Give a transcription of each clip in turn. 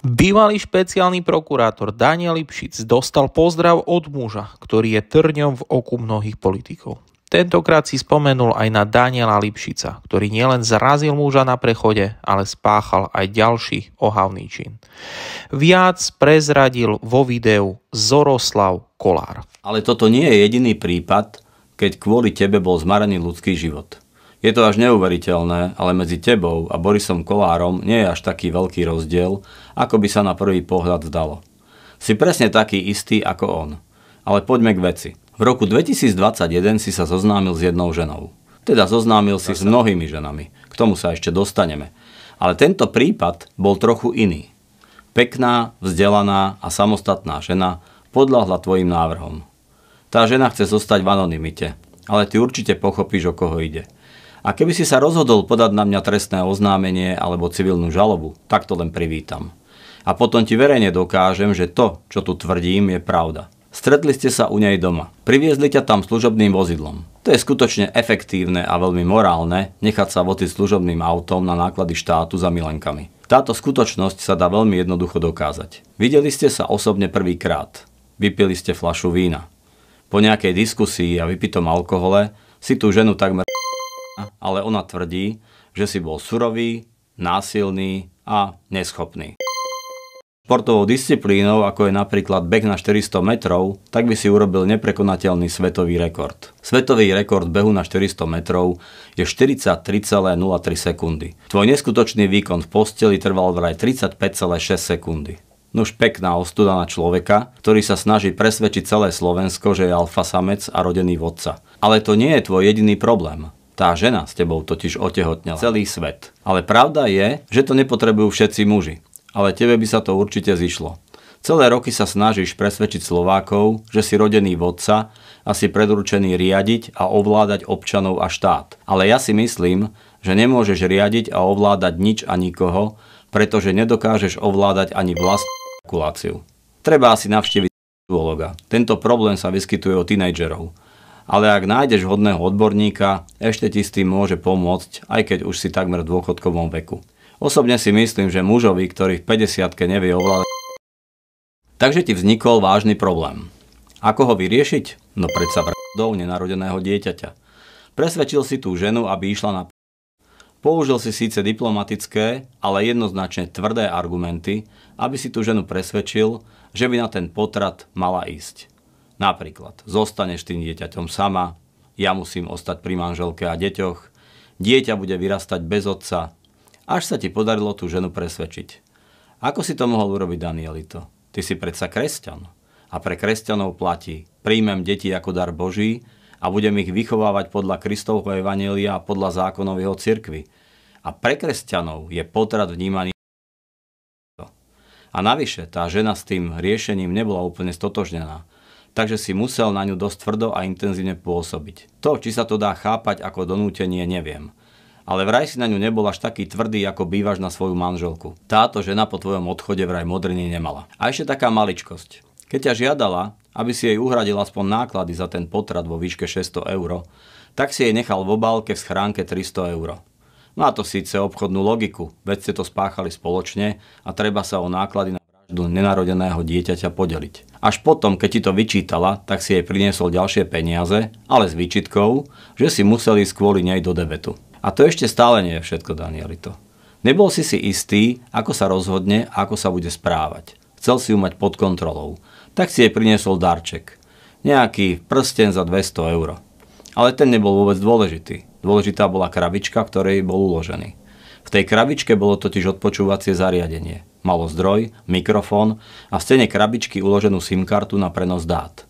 Bývalý špeciálny prokurátor Daniel Lipšic dostal pozdrav od muža, ktorý je trňom v oku mnohých politikov. Tentokrát si spomenul aj na Daniela Lipšica, ktorý nielen zrazil muža na prechode, ale spáchal aj ďalší ohavný čin. Viac prezradil vo videu Zoroslav Kolár. Ale toto nie je jediný prípad, keď kvôli tebe bol zmaraný ľudský život. Je to až neuveriteľné, ale medzi tebou a Borisom Kolárom nie je až taký veľký rozdiel, ako by sa na prvý pohľad zdalo. Si presne taký istý ako on. Ale poďme k veci. V roku 2021 si sa zoznámil s jednou ženou. Teda zoznámil si s mnohými ženami. K tomu sa ešte dostaneme. Ale tento prípad bol trochu iný. Pekná, vzdelaná a samostatná žena podľahla tvojim návrhom. Tá žena chce zostať v anonimite, ale ty určite pochopíš, o koho ide. A keby si sa rozhodol podať na mňa trestné oznámenie alebo civilnú žalobu, tak to len privítam. A potom ti verejne dokážem, že to, čo tu tvrdím, je pravda. Stretli ste sa u nej doma. Priviezli ťa tam služobným vozidlom. To je skutočne efektívne a veľmi morálne nechať sa votiť služobným autom na náklady štátu za milenkami. Táto skutočnosť sa dá veľmi jednoducho dokázať. Videli ste sa osobne prvýkrát. Vypili ste fľašu vína. Po nejakej diskusii a vypitom alkohole si tú ženu takmer ale ona tvrdí, že si bol surový, násilný a neschopný. Športovou disciplínou, ako je napríklad beh na 400 metrov, tak by si urobil neprekonateľný svetový rekord. Svetový rekord behu na 400 metrov je 43,03 sekundy. Tvoj neskutočný výkon v posteli trval vraj 35,6 sekundy. Nož pekná ostuda na človeka, ktorý sa snaží presvedčiť celé Slovensko, že je alfasamec a rodený vodca. Ale to nie je tvoj jediný problém. Tá žena s tebou totiž otehotnela celý svet. Ale pravda je, že to nepotrebujú všetci muži. Ale tebe by sa to určite zišlo. Celé roky sa snažíš presvedčiť Slovákov, že si rodený vodca a si predurčený riadiť a ovládať občanov a štát. Ale ja si myslím, že nemôžeš riadiť a ovládať nič a nikoho, pretože nedokážeš ovládať ani vlastnú artikuláciu. Treba asi navštíviť Tento problém sa vyskytuje u tínejdžerov ale ak nájdeš hodného odborníka, ešte ti s tým môže pomôcť, aj keď už si takmer v dôchodkovom veku. Osobne si myslím, že mužovi, ktorý v 50 nevie ovládať... Takže ti vznikol vážny problém. Ako ho vyriešiť? No predsa vrdou nenarodeného dieťaťa. Presvedčil si tú ženu, aby išla na Použil si síce diplomatické, ale jednoznačne tvrdé argumenty, aby si tú ženu presvedčil, že by na ten potrat mala ísť. Napríklad, zostaneš tým dieťaťom sama, ja musím ostať pri manželke a deťoch, dieťa bude vyrastať bez otca, až sa ti podarilo tú ženu presvedčiť. Ako si to mohol urobiť Danielito? Ty si predsa kresťan. A pre kresťanov platí, príjmem deti ako dar Boží a budem ich vychovávať podľa Kristovho Evanelia a podľa zákonov jeho cirkvy. A pre kresťanov je potrat vnímaný a navyše, tá žena s tým riešením nebola úplne stotožnená takže si musel na ňu dosť tvrdo a intenzívne pôsobiť. To, či sa to dá chápať ako donútenie, neviem. Ale vraj si na ňu nebol až taký tvrdý, ako bývaš na svoju manželku. Táto žena po tvojom odchode vraj modriny nemala. A ešte taká maličkosť. Keď ťa žiadala, aby si jej uhradil aspoň náklady za ten potrat vo výške 600 eur, tak si jej nechal v obálke v schránke 300 eur. Má to síce obchodnú logiku, veď ste to spáchali spoločne a treba sa o náklady na do nenarodeného dieťaťa podeliť. Až potom, keď ti to vyčítala, tak si jej priniesol ďalšie peniaze, ale s výčitkou, že si museli ísť kvôli nej do debetu. A to ešte stále nie je všetko, Danielito. Nebol si si istý, ako sa rozhodne a ako sa bude správať. Chcel si ju mať pod kontrolou. Tak si jej priniesol darček. Nejaký prsten za 200 eur. Ale ten nebol vôbec dôležitý. Dôležitá bola krabička, ktorej bol uložený. V tej krabičke bolo totiž odpočúvacie zariadenie. Malo zdroj, mikrofón a v stene krabičky uloženú SIM kartu na prenos dát.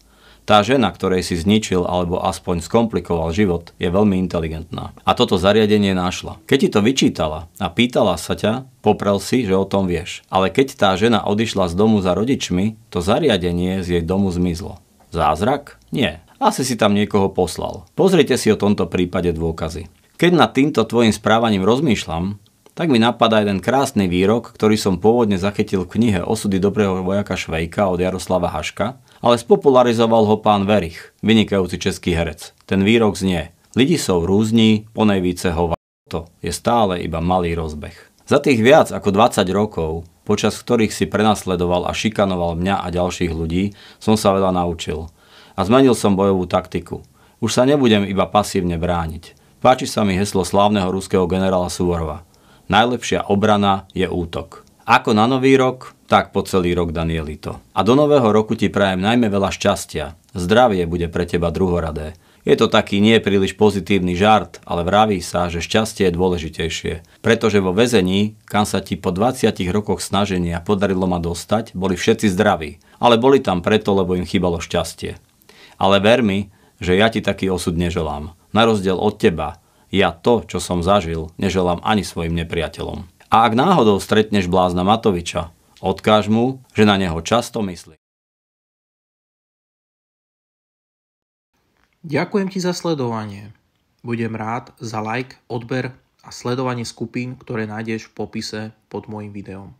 Tá žena, ktorej si zničil alebo aspoň skomplikoval život, je veľmi inteligentná. A toto zariadenie našla. Keď ti to vyčítala a pýtala sa ťa, poprel si, že o tom vieš. Ale keď tá žena odišla z domu za rodičmi, to zariadenie z jej domu zmizlo. Zázrak? Nie. Asi si tam niekoho poslal. Pozrite si o tomto prípade dôkazy. Keď nad týmto tvojim správaním rozmýšľam, tak mi napadá jeden krásny výrok, ktorý som pôvodne zachytil v knihe Osudy dobrého vojaka Švejka od Jaroslava Haška, ale spopularizoval ho pán Verich, vynikajúci český herec. Ten výrok znie Lidi sú rúzni, ponejvíce hova. To je stále iba malý rozbeh. Za tých viac ako 20 rokov, počas ktorých si prenasledoval a šikanoval mňa a ďalších ľudí, som sa veľa naučil. A zmenil som bojovú taktiku. Už sa nebudem iba pasívne brániť. Páči sa mi heslo slávneho ruského generála Suvorova. Najlepšia obrana je útok. Ako na nový rok, tak po celý rok, Danielito. A do nového roku ti prajem najmä veľa šťastia. Zdravie bude pre teba druhoradé. Je to taký nie príliš pozitívny žart, ale vraví sa, že šťastie je dôležitejšie. Pretože vo väzení, kam sa ti po 20 rokoch snaženia podarilo ma dostať, boli všetci zdraví. Ale boli tam preto, lebo im chýbalo šťastie. Ale ver mi, že ja ti taký osud neželám. Na rozdiel od teba, ja to, čo som zažil, neželám ani svojim nepriateľom. A ak náhodou stretneš blázna Matoviča, odkáž mu, že na neho často myslí. Ďakujem ti za sledovanie. Budem rád za like, odber a sledovanie skupín, ktoré nájdeš v popise pod môjim videom.